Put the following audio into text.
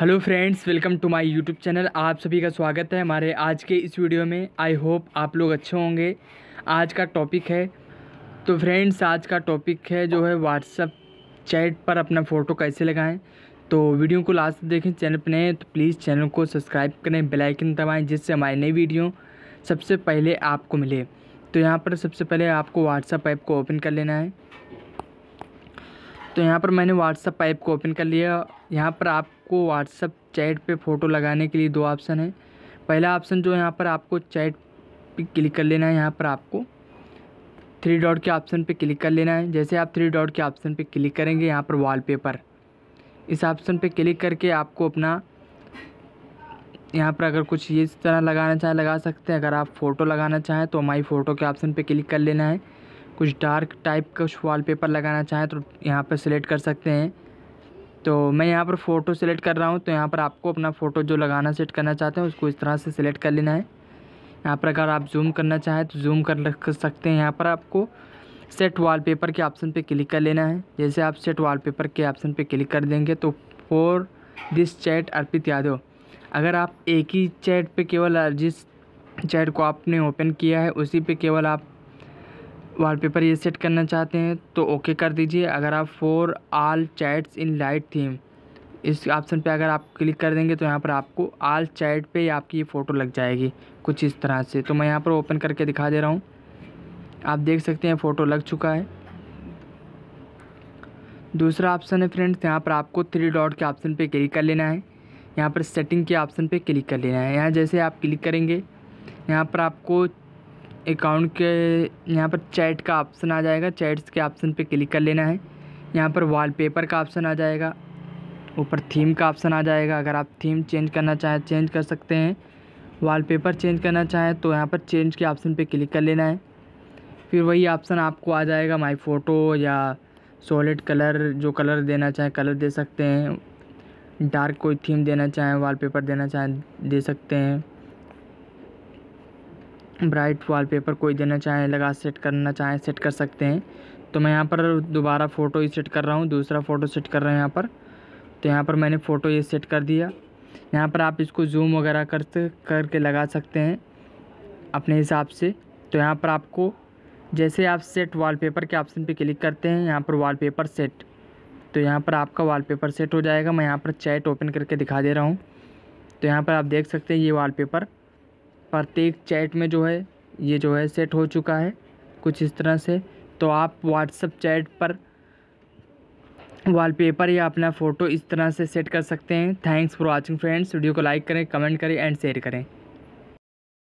hello friends welcome to my YouTube channel आप सभी का स्वागत है हमारे आज के इस वीडियो में आई होप आप लोग अच्छे होंगे आज का टॉपिक है तो फ्रेंड्स आज का टॉपिक है जो है व्हाट्सअप चैट पर अपना फ़ोटो कैसे लगाएं तो वीडियो को लास्ट देखें चैनल पर नए तो प्लीज़ चैनल को सब्सक्राइब करें बेलाइकन दबाएँ जिससे हमारी नई वीडियो सबसे पहले आपको मिले तो यहाँ पर सबसे पहले आपको व्हाट्सअप ऐप को ओपन कर लेना है तो यहाँ पर मैंने व्हाट्सअप पाइप को ओपन कर लिया यहाँ पर आपको व्हाट्सअप चैट पे फ़ोटो लगाने के लिए दो ऑप्शन है पहला ऑप्शन जो यहाँ पर आपको चैट पे क्लिक कर लेना है यहाँ पर आपको थ्री डॉट के ऑप्शन पे क्लिक कर लेना है जैसे आप थ्री डॉट के ऑप्शन पे क्लिक करेंगे यहाँ पर वॉलपेपर इस ऑप्शन पे क्लिक करके आपको अपना यहाँ पर अगर कुछ इस तरह लगाना चाहें लगा सकते हैं अगर आप फ़ोटो लगाना चाहें तो माई फ़ोटो के ऑप्शन पर क्लिक कर लेना है कुछ डार्क टाइप का कुछ वॉलपेपर लगाना चाहें तो यहाँ पर सिलेक्ट कर सकते हैं तो मैं यहाँ पर फ़ोटो सेलेक्ट कर रहा हूँ तो यहाँ पर आपको अपना फ़ोटो जो लगाना सेट करना चाहते हैं उसको इस तरह से सिलेक्ट कर लेना है यहाँ पर अगर आप जूम करना चाहें तो जूम कर रख सकते हैं यहाँ पर आपको सेट वॉलपेपर के ऑप्शन पे क्लिक कर लेना है जैसे आप सेट वॉलपेपर के ऑप्शन पे क्लिक कर देंगे तो for this chat Arpit Yadav अगर आप एक ही चैट पे केवल जिस चैट को आपने ओपन किया है उसी पे केवल आप वॉलपेपर ये सेट करना चाहते हैं तो ओके कर दीजिए अगर आप for all chats in light theme इस ऑप्शन पे अगर आप क्लिक कर देंगे तो यहाँ पर आपको आल चैट पे आपकी ये फ़ोटो लग जाएगी कुछ इस तरह से तो मैं यहाँ पर ओपन करके दिखा दे रहा हूँ आप देख सकते हैं फ़ोटो लग चुका है दूसरा ऑप्शन है फ्रेंड्स यहाँ पर आपको थ्री डॉट के ऑप्शन पर क्लिक कर लेना है यहाँ पर सेटिंग के ऑप्शन पर क्लिक कर लेना है यहाँ जैसे आप क्लिक करेंगे यहाँ पर आपको अकाउंट के यहाँ पर चैट का ऑप्शन आ जाएगा चैट्स के ऑप्शन पे क्लिक कर लेना है यहाँ पर वॉलपेपर का ऑप्शन आ जाएगा ऊपर थीम का ऑप्शन आ जाएगा अगर आप थीम चेंज करना चाहें चेंज कर सकते हैं वॉलपेपर चेंज करना चाहें तो यहाँ पर चेंज के ऑप्शन पे क्लिक कर लेना है फिर वही ऑप्शन आपको आ जाएगा माई फ़ोटो या सॉलिड कलर जो कलर देना चाहें कलर दे सकते हैं डार्क कोई थीम देना चाहें वाल देना चाहें दे सकते हैं ब्राइट वॉलपेपर कोई देना चाहे लगा सेट करना चाहे सेट कर सकते हैं तो मैं यहाँ पर दोबारा फ़ोटो ही सेट कर रहा हूँ दूसरा फ़ोटो सेट कर रहे हैं यहाँ पर तो यहाँ पर मैंने फ़ोटो ये सेट कर दिया यहाँ पर आप इसको जूम वगैरह कर करके लगा सकते हैं अपने हिसाब से तो यहाँ पर आपको जैसे आप सेट वॉलपेपर के ऑप्शन पे क्लिक करते हैं यहाँ पर वॉलपेपर सेट तो यहाँ पर आपका वॉलपेपर सेट हो जाएगा मैं यहाँ पर चैट ओपन करके दिखा दे रहा हूँ तो यहाँ पर आप देख सकते हैं ये वॉलपेपर प्रत्येक चैट में जो है ये जो है सेट हो चुका है कुछ इस तरह से तो आप व्हाट्सअप चैट पर वॉलपेपर या अपना फ़ोटो इस तरह से सेट कर सकते हैं thanks for watching friends video को लाइक करें कमेंट करें एंड शेयर करें